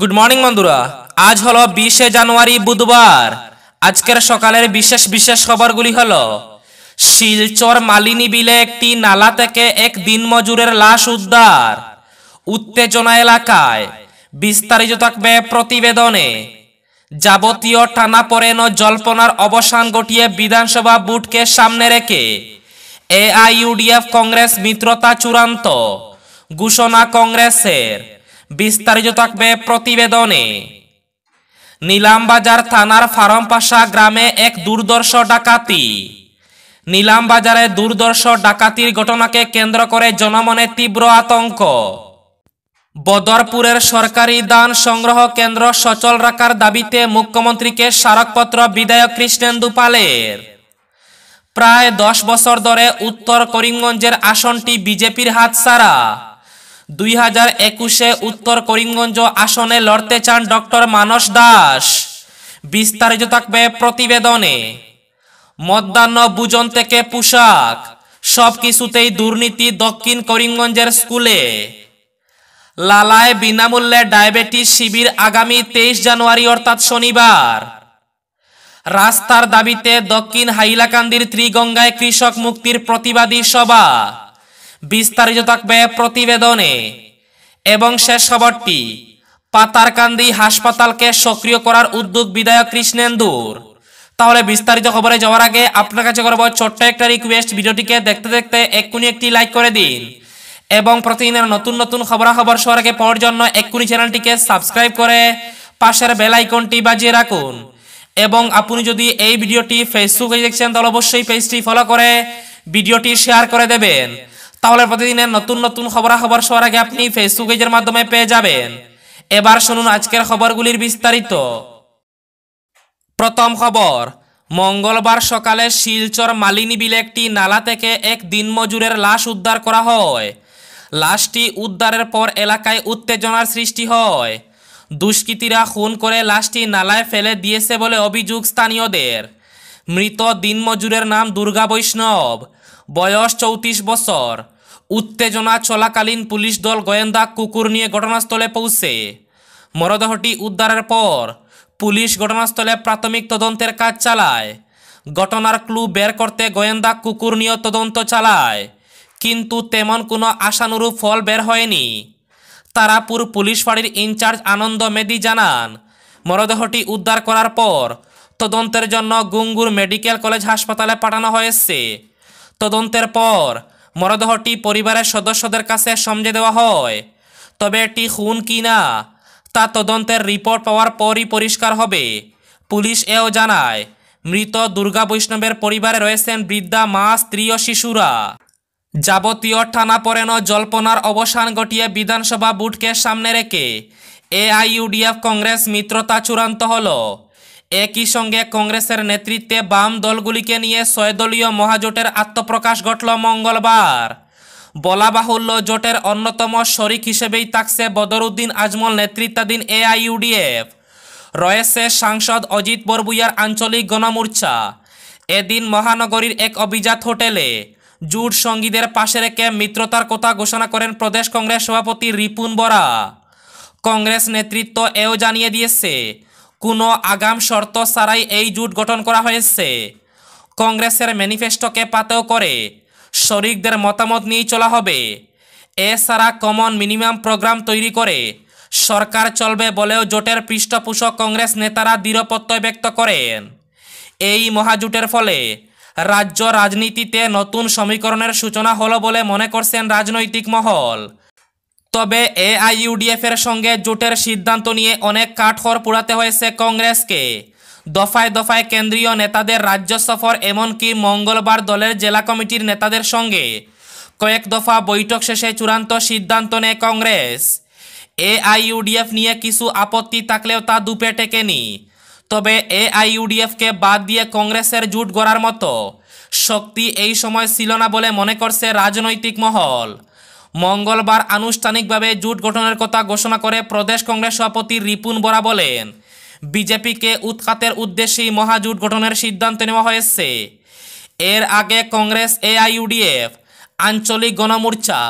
good morning বন্ধুরা আজ হলো বিশে জানুয়ারি বুধবার আজকের সকালের বিশেষ বিশেষ খবরগুলি হল শিলচর মালিনী বিলে একটি নালা থেকে এক দিনমজুরের লাশ উদ্ধার উত্তেজনা এলাকায় বিস্তারিত থাকবে প্রতিবেদনে যাবতীয় টানাপড়েন জল্পনার অবসান ঘটিয়ে বিধানসভা বুটকে সামনে রেখে এআইউডিএফ কংগ্রেস মিত্রতা চূড়ান্ত ঘোষণা কংগ্রেসের বিস্তারিত থাকবে প্রতিবেদনে নীলামবাজার থানার ফারমপাশা গ্রামে এক দুর্দর্শ ডাকাতি নীলামবাজারে দুর্দর্শ ডাকাতির ঘটনাকে কেন্দ্র করে জনমনে তীব্র আতঙ্ক বদরপুরের সরকারি দান সংগ্রহ কেন্দ্র সচল রাখার দাবিতে মুখ্যমন্ত্রীকে স্মারকপত্র বিধায়ক কৃষ্ণেন্দু পালের প্রায় দশ বছর ধরে উত্তর করিমগঞ্জের আসনটি বিজেপির হাতছাড়া দুই হাজার একুশে উত্তর করিমগঞ্জ আসনে লড়তে চান ডক্টর মানস দাস বিস্তারিত থাকবে প্রতিবেদনে মধ্যাহ্ন বুজন থেকে পোশাক সব কিছুতেই দুর্নীতি দক্ষিণ করিমগঞ্জের স্কুলে লালায় বিনামূল্যে ডায়াবেটিস শিবির আগামী তেইশ জানুয়ারি অর্থাৎ শনিবার রাস্তার দাবিতে দক্ষিণ হাইলাকান্দির ত্রিগঙ্গায় কৃষক মুক্তির প্রতিবাদী সভা বিস্তারিত থাকবে প্রতিবেদনে এবং শেষ খবরটি পাতারকান্দি হাসপাতালকে সক্রিয় করার উদ্যোগ বিধায়ক কৃষ্ণেন্দুর তাহলে বিস্তারিত খবরে যাওয়ার আগে আপনার কাছে করবো ছোট্ট একটা রিকোয়েস্ট ভিডিওটিকে দেখতে দেখতে এক্ষুনি একটি লাইক করে দিন এবং প্রতিদিনের নতুন নতুন খবরাখবর সবার আগে পাওয়ার জন্য এক্ষুনি চ্যানেলটিকে সাবস্ক্রাইব করে পাশের বেলাইকনটি বাজিয়ে রাখুন এবং আপনি যদি এই ভিডিওটি ফেসবুকে দেখছেন তাহলে অবশ্যই পেজটি ফলো করে ভিডিওটি শেয়ার করে দেবেন তাহলে প্রতিদিনের নতুন নতুন খবরাখবর সবার আগে আপনি ফেসবুক মাধ্যমে পেয়ে যাবেন এবার শুনুন আজকের খবরগুলির বিস্তারিত প্রথম খবর মঙ্গলবার সকালে শিলচর মালিনী বিলে একটি নালা থেকে এক দিনমজুরের লাশ উদ্ধার করা হয় লাশটি উদ্ধারের পর এলাকায় উত্তেজনার সৃষ্টি হয় দুষ্কৃতীরা খুন করে লাশটি নালায় ফেলে দিয়েছে বলে অভিযোগ স্থানীয়দের মৃত দিনমজুরের নাম দুর্গা বৈষ্ণব বয়স চৌত্রিশ বছর উত্তেজনা চলাকালীন পুলিশ দল গোয়েন্দা কুকুর নিয়ে ঘটনাস্থলে পৌঁছে মরদেহটি উদ্ধারের পর পুলিশ ঘটনাস্থলে প্রাথমিক তদন্তের কাজ চালায় ঘটনার ক্লু বের করতে গোয়েন্দা কুকুর নিয়ে তদন্ত চালায় কিন্তু তেমন কোনো আশানুরূপ ফল বের হয়নি তারাপুর পুলিশ ফাঁড়ির ইনচার্জ আনন্দ মেদি জানান মরদেহটি উদ্ধার করার পর তদন্তের জন্য গুঙ্গুর মেডিকেল কলেজ হাসপাতালে পাঠানো হয়েছে তদন্তের পর মরদেহটি পরিবারের সদস্যদের কাছে সমঝে দেওয়া হয় তবে এটি খুন কি না তা তদন্তের রিপোর্ট পাওয়ার পরই পরিষ্কার হবে পুলিশ এও জানায় মৃত দুর্গা বৈষ্ণবের পরিবারে রয়েছেন বৃদ্ধা মা স্ত্রী ও শিশুরা যাবতীয় পড়েন জল্পনার অবসান ঘটিয়ে বিধানসভা বুটকে সামনে রেখে এআইইউডিএফ কংগ্রেস মিত্রতা চূড়ান্ত হলো একই সঙ্গে কংগ্রেসের নেতৃত্বে বাম দলগুলিকে নিয়ে ছয়দলীয় মহাজোটের আত্মপ্রকাশ ঘটল মঙ্গলবার বলা বাহুল্য জোটের অন্যতম শরিক হিসেবেই থাকছে বদরউদ্দিন আজমল নেতৃত্বাধীন এআইইউডিএফ রয়েছে সাংসদ অজিত বরবুইয়ার আঞ্চলিক গণমূর্চা এদিন মহানগরীর এক অভিজাত হোটেলে জুট সঙ্গীদের পাশে রেখে মিত্রতার কথা ঘোষণা করেন প্রদেশ কংগ্রেস সভাপতি রিপুন বরা কংগ্রেস নেতৃত্ব এও জানিয়ে দিয়েছে কোনো আগাম শর্ত ছাড়াই এই জোট গঠন করা হয়েছে কংগ্রেসের ম্যানিফেস্টোকে পাতেও করে শরিকদের মতামত নিয়ে চলা হবে এছাড়া কমন মিনিমাম প্রোগ্রাম তৈরি করে সরকার চলবে বলেও জোটের পৃষ্ঠপোষক কংগ্রেস নেতারা দৃঢ় প্রত্যয় ব্যক্ত করেন এই মহাজোটের ফলে রাজ্য রাজনীতিতে নতুন সমীকরণের সূচনা হলো বলে মনে করছেন রাজনৈতিক মহল তবে এআইইউডিএফের সঙ্গে জোটের সিদ্ধান্ত নিয়ে অনেক কাঠখড় পোড়াতে হয়েছে কংগ্রেসকে দফায় দফায় কেন্দ্রীয় নেতাদের রাজ্য সফর এমনকি মঙ্গলবার দলের জেলা কমিটির নেতাদের সঙ্গে কয়েক দফা বৈঠক শেষে চূড়ান্ত সিদ্ধান্ত নেয় কংগ্রেস এআইইউডিএফ নিয়ে কিছু আপত্তি থাকলেও তা দুপে টেকেনি তবে এআইইউডিএফকে বাদ দিয়ে কংগ্রেসের জুট গড়ার মতো শক্তি এই সময় ছিল না বলে মনে করছে রাজনৈতিক মহল মঙ্গলবার আনুষ্ঠানিকভাবে জোট গঠনের কথা ঘোষণা করে প্রদেশ কংগ্রেস সভাপতি রিপুন বরা বলেন বিজেপিকে উৎখাতের উদ্দেশ্যেই মহাজোট গঠনের সিদ্ধান্ত নেওয়া হয়েছে এর আগে কংগ্রেস এআইইউডিএফ আঞ্চলিক গণমোর্চা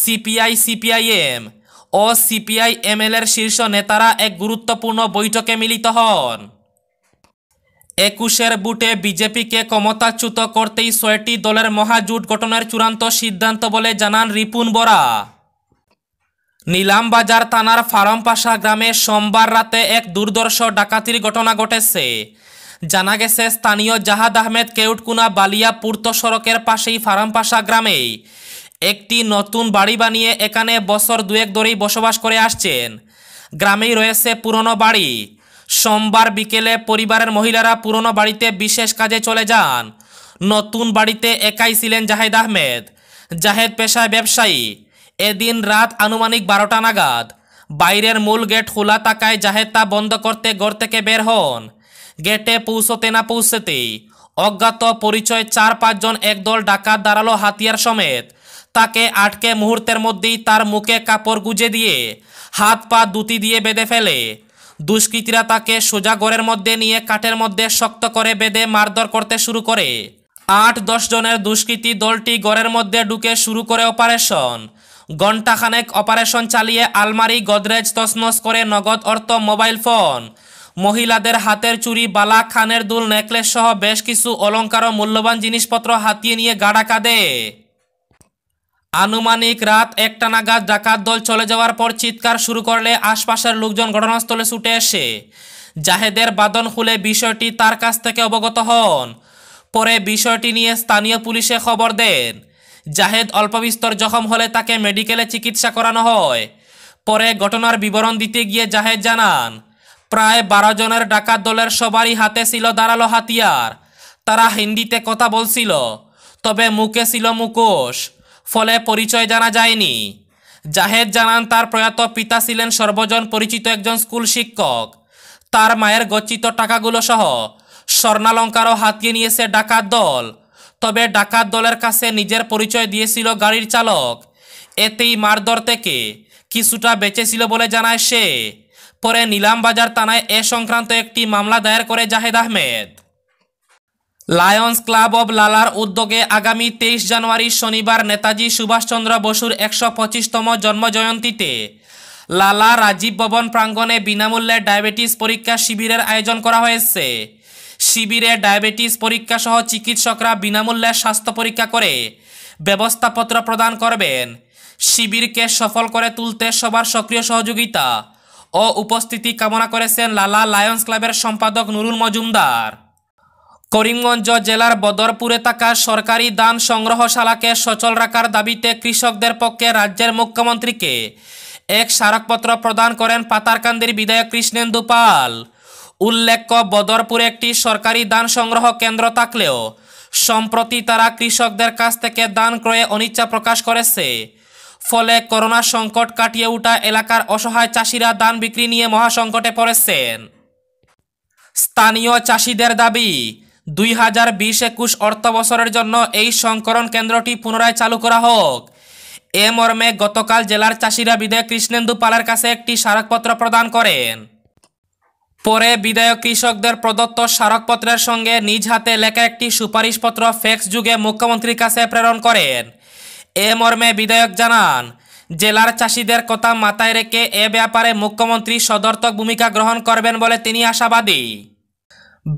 সিপিআই সিপিআইএম ও সিপিআই এমএলএর শীর্ষ নেতারা এক গুরুত্বপূর্ণ বৈঠকে মিলিত হন একুশের বুটে বিজেপিকে ক্ষমতাচ্যুত করতেই ছয়টি দলের মহাজুট গঠনের চূড়ান্ত সিদ্ধান্ত বলে জানান রিপুন বরা নীলামবাজার থানার ফারমপাশা গ্রামে সোমবার রাতে এক দুর্দর্শ ডাকাতির ঘটনা ঘটেছে জানা গেছে স্থানীয় জাহাদ আহমেদ কেউটকুনা বালিয়া পূর্ত সড়কের পাশেই ফারামপাশা গ্রামে একটি নতুন বাড়ি বানিয়ে এখানে বছর দুয়েক ধরেই বসবাস করে আসছেন গ্রামেই রয়েছে পুরনো বাড়ি সোমবার বিকেলে পরিবারের মহিলারা পুরনো বাড়িতে বিশেষ কাজে চলে যান নতুন বাড়িতে একাই ছিলেন জাহেদ আহমেদ জাহেদ পেশায় ব্যবসায়ী এদিন রাত আনুমানিক বারোটা নাগাদ বাইরের মূল গেট খোলা থাকায় জাহেদ তা বন্ধ করতে ঘর থেকে বের হন গেটে পৌঁছতে না পৌঁছতেই অজ্ঞাত পরিচয় চার পাঁচজন একদল ডাকাত দাঁড়ালো হাতিয়ার সমেত তাকে আটকে মুহূর্তের মধ্যেই তার মুখে কাপড় গুজে দিয়ে হাত পা দুটি দিয়ে বেঁধে ফেলে দুষ্কৃতীরা তাকে সোজা ঘরের মধ্যে নিয়ে কাঠের মধ্যে শক্ত করে বেঁধে মারধর করতে শুরু করে আট দশ জনের দুষ্কৃতী দলটি ঘরের মধ্যে ঢুকে শুরু করে অপারেশন ঘণ্টাখানেক অপারেশন চালিয়ে আলমারি গদরেজ তসনস করে নগদ অর্থ মোবাইল ফোন মহিলাদের হাতের চুরি বালা খানের দুল নেকলেস সহ বেশ কিছু অলঙ্কার ও মূল্যবান জিনিসপত্র হাতিয়ে নিয়ে গাড়া কাঁদে আনুমানিক রাত একটা নাগাদ ডাকাত দল চলে যাওয়ার পর চিৎকার শুরু করলে আশপাশের লোকজন ঘটনাস্থলে ছুটে এসে জাহেদের বাদন খুলে বিষয়টি তার কাছ থেকে অবগত হন পরে বিষয়টি নিয়ে স্থানীয় পুলিশে খবর দেন জাহেদ অল্পবিস্তর জখম হলে তাকে মেডিকেলে চিকিৎসা করানো হয় পরে ঘটনার বিবরণ দিতে গিয়ে জাহেদ জানান প্রায় বারো জনের ডাকাত দলের সবারই হাতে ছিল দাঁড়ালো হাতিয়ার তারা হিন্দিতে কথা বলছিল তবে মুখে ছিল মুখোশ ফলে পরিচয় জানা যায়নি জাহেদ জানান তার প্রয়াত পিতা ছিলেন সর্বজন পরিচিত একজন স্কুল শিক্ষক তার মায়ের গচ্ছিত টাকাগুলো সহ স্বর্ণালঙ্কারও হাতিয়ে নিয়েছে ডাকাত দল তবে ডাকাত দলের কাছে নিজের পরিচয় দিয়েছিল গাড়ির চালক এতেই মারধর থেকে কিছুটা বেঁচেছিল বলে জানায় সে পরে নিলাম বাজার থানায় এ সংক্রান্ত একটি মামলা দায়ের করে Zahed Ahmed lions club of লালার উদ্যোগে আগামী তেইশ জানুয়ারি শনিবার নেতাজি সুভাষচন্দ্র বসুর একশো পঁচিশতম জন্মজয়ন্তীতে লালা রাজীব ভবন প্রাঙ্গণে বিনামূল্যে ডায়াবেটিস পরীক্ষা শিবিরের আয়োজন করা হয়েছে শিবিরে ডায়াবেটিস পরীক্ষা সহ চিকিৎসকরা বিনামূল্যে স্বাস্থ্য পরীক্ষা করে ব্যবস্থাপত্র প্রদান করবেন শিবিরকে সফল করে তুলতে সবার সক্রিয় সহযোগিতা ও উপস্থিতি কামনা করেছেন লালা লায়ন্স ক্লাবের সম্পাদক নুরুল মজুমদার করিমগঞ্জ জেলার বদরপুরে থাকা সরকারি দান সংগ্রহশালাকে সচল রাখার দাবিতে কৃষকদের পক্ষে রাজ্যের মুখ্যমন্ত্রীকে এক স্মারকপত্র প্রদান করেন পাতারকান্দির বিধায়ক কৃষ্ণেন্দু পাল উল্লেখ্য বদরপুরে একটি সরকারি দান সংগ্রহ কেন্দ্র থাকলেও সম্প্রতি তারা কৃষকদের কাছ থেকে দান ক্রয়ে অনিচ্ছা প্রকাশ করেছে ফলে করোনা সংকট কাটিয়ে ওঠা এলাকার অসহায় চাষিরা দান বিক্রি নিয়ে মহাসংকটে পড়েছেন স্থানীয় চাষিদের দাবি দুই হাজার বিশ একুশ অর্থবছরের জন্য এই সংকরণ কেন্দ্রটি পুনরায় চালু করা হোক এ মর্মে গতকাল জেলার চাষিরা বিধায়ক কৃষ্ণেন্দু পালের কাছে একটি স্মারকপত্র প্রদান করেন পরে বিধায়ক কৃষকদের প্রদত্ত স্মারকপত্রের সঙ্গে নিজ হাতে লেখা একটি সুপারিশপত্র ফ্যাক্স যুগে মুখ্যমন্ত্রীর কাছে প্রেরণ করেন এ মর্মে বিধায়ক জানান জেলার চাষিদের কথা মাথায় রেখে এ ব্যাপারে মুখ্যমন্ত্রী সদর্থক ভূমিকা গ্রহণ করবেন বলে তিনি আশাবাদী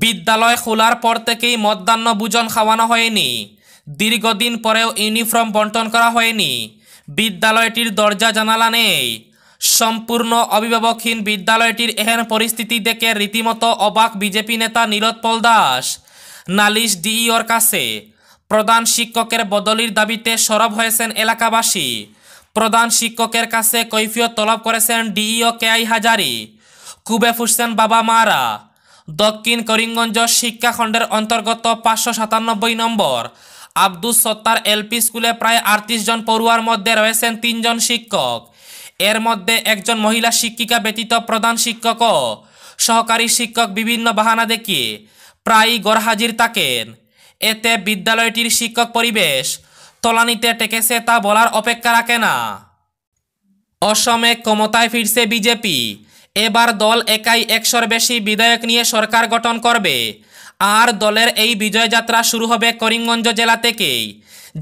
বিদ্যালয় খোলার পর থেকেই মধ্যাহ্ন ভোজন খাওয়ানো হয়নি দীর্ঘদিন পরেও ইউনিফর্ম বন্টন করা হয়নি বিদ্যালয়টির দরজা জানালা নেই সম্পূর্ণ অভিভাবকহীন বিদ্যালয়টির এহেন পরিস্থিতি দেখে রীতিমতো অবাক বিজেপি নেতা নীলোৎপল দাস নালিশ ডিইওর কাছে প্রধান শিক্ষকের বদলির দাবিতে সরব হয়েছেন এলাকাবাসী প্রধান শিক্ষকের কাছে কৈফিয়ত তলব করেছেন ডিইও কে আই হাজারি কুবে ফুসছেন বাবা মারা দক্ষিণ করিমগঞ্জ শিক্ষাখণ্ডের অন্তর্গত পাঁচশো সাতানব্বই নম্বর আব্দুস সত্তার এলপি স্কুলে প্রায় আটত্রিশ জন পড়ুয়ার মধ্যে রয়েছেন তিনজন শিক্ষক এর মধ্যে একজন মহিলা শিক্ষিকা ব্যতীত প্রধান শিক্ষকও সহকারী শিক্ষক বিভিন্ন বাহানা দেখিয়ে প্রায়ই গড়হাজির থাকেন এতে বিদ্যালয়টির শিক্ষক পরিবেশ তলানিতে টেকেছে তা বলার অপেক্ষা রাখে না অসমে ক্ষমতায় ফিরছে বিজেপি এবার দল একাই একশোর বেশি বিধায়ক নিয়ে সরকার গঠন করবে আর দলের এই বিজয় যাত্রা শুরু হবে করিমগঞ্জ জেলা থেকেই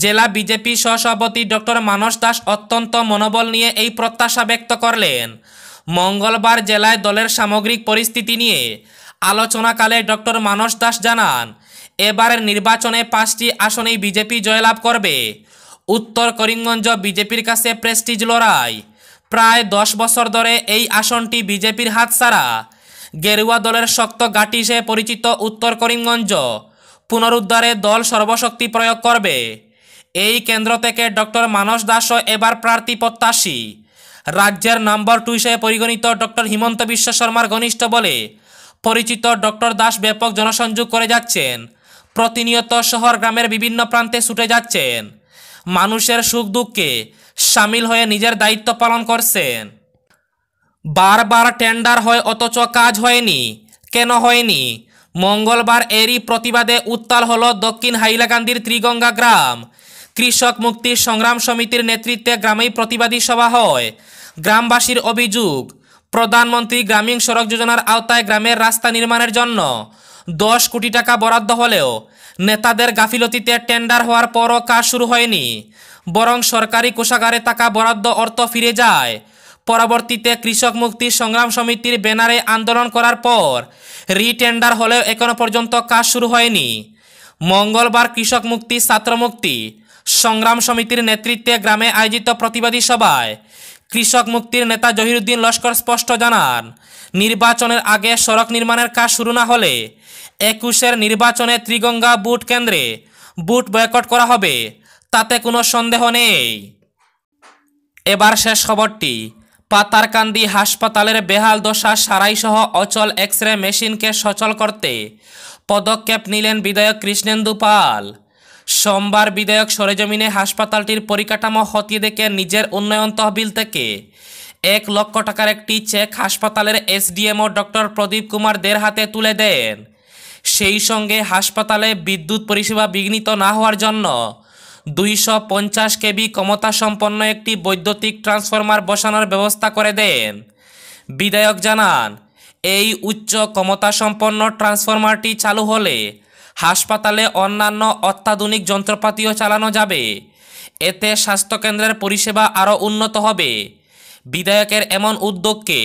জেলা বিজেপি সহসভাপতি ডক্টর মানস দাস অত্যন্ত মনোবল নিয়ে এই প্রত্যাশা ব্যক্ত করলেন মঙ্গলবার জেলায় দলের সামগ্রিক পরিস্থিতি নিয়ে আলোচনাকালে ডক্টর মানস দাস জানান এবারের নির্বাচনে পাঁচটি আসনেই বিজেপি জয়লাভ করবে উত্তর করিমগঞ্জ বিজেপির কাছে প্রেস্টিজ লড়াই প্রায় দশ বছর ধরে এই আসনটি বিজেপির হাতছাড়া গেরুয়া দলের শক্ত ঘাঁটি হিসেবে পরিচিত উত্তর করিমগঞ্জ পুনরুদ্ধারে দল সর্বশক্তি প্রয়োগ করবে এই কেন্দ্র থেকে ডক্টর মানস দাসও এবার প্রার্থী প্রত্যাশী রাজ্যের নাম্বার টু হিসেবে পরিগণিত ডক্টর হিমন্ত বিশ্ব শর্মার ঘনিষ্ঠ বলে পরিচিত ডক্টর দাস ব্যাপক জনসংযোগ করে যাচ্ছেন প্রতিনিয়ত শহর গ্রামের বিভিন্ন প্রান্তে ছুটে যাচ্ছেন মানুষের সুখ দুঃখে সামিল হয়ে নিজের দায়িত্ব পালন করছেন বারবার টেন্ডার হয় অথচ কাজ হয়নি কেন হয়নি মঙ্গলবার এরই প্রতিবাদে উত্তাল হল দক্ষিণ হাইলাকান্দির ত্রিগঙ্গা গ্রাম কৃষক মুক্তি সংগ্রাম সমিতির নেতৃত্বে গ্রামেই প্রতিবাদী সভা হয় গ্রামবাসীর অভিযোগ প্রধানমন্ত্রী গ্রামীণ সড়ক যোজনার আওতায় গ্রামের রাস্তা নির্মাণের জন্য দশ কোটি টাকা বরাদ্দ হলেও নেতাদের গাফিলতিতে টেন্ডার হওয়ার পরও কাজ শুরু হয়নি বরং সরকারি কোষাগারে টাকা বরাদ্দ অর্থ ফিরে যায় পরবর্তীতে কৃষক মুক্তি সংগ্রাম সমিতির ব্যানারে আন্দোলন করার পর রিটেন্ডার হলেও এখনও পর্যন্ত কাজ শুরু হয়নি মঙ্গলবার কৃষক মুক্তি ছাত্র মুক্তি সংগ্রাম সমিতির নেতৃত্বে গ্রামে আয়োজিত প্রতিবাদী সভায় কৃষক মুক্তির নেতা জহিরুদ্দিন লস্কর স্পষ্ট জানান নির্বাচনের আগে সড়ক নির্মাণের কাজ শুরু না হলে একুশের নির্বাচনে ত্রিগঙ্গা বুট কেন্দ্রে বুট বয়কট করা হবে তাতে কোনো সন্দেহ নেই এবার শেষ খবরটি পাতারকান্দি হাসপাতালের বেহাল দশা সারাইসহ অচল এক্স রে মেশিনকে সচল করতে পদক্ষেপ নিলেন বিধায়ক কৃষ্ণেন্দু পাল সোমবার বিধায়ক সরেজমিনে হাসপাতালটির পরিকাঠামো হতিয়ে দেখে নিজের উন্নয়ন তহবিল থেকে এক লক্ষ টাকার একটি চেক হাসপাতালের এসডিএমও ডক্টর প্রদীপ কুমার দের হাতে তুলে দেন সেই সঙ্গে হাসপাতালে বিদ্যুৎ পরিষেবা বিঘ্নিত না হওয়ার জন্য দুইশো পঞ্চাশ কেবি ক্ষমতা সম্পন্ন একটি বৈদ্যুতিক ট্রান্সফরমার বসানোর ব্যবস্থা করে দেন বিধায়ক জানান এই উচ্চ ক্ষমতা সম্পন্ন ট্রান্সফরমারটি চালু হলে হাসপাতালে অন্যান্য অত্যাধুনিক যন্ত্রপাতিও চালানো যাবে এতে স্বাস্থ্যকেন্দ্রের পরিষেবা আরও উন্নত হবে বিধায়কের এমন উদ্যোগকে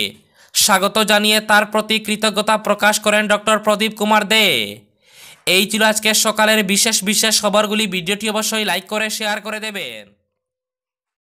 স্বাগত জানিয়ে তার প্রতি কৃতজ্ঞতা প্রকাশ করেন ডক্টর প্রদীপ কুমার দে এই ছিল আজকের সকালের বিশেষ বিশেষ খবরগুলি ভিডিওটি অবশ্যই লাইক করে শেয়ার করে দেবেন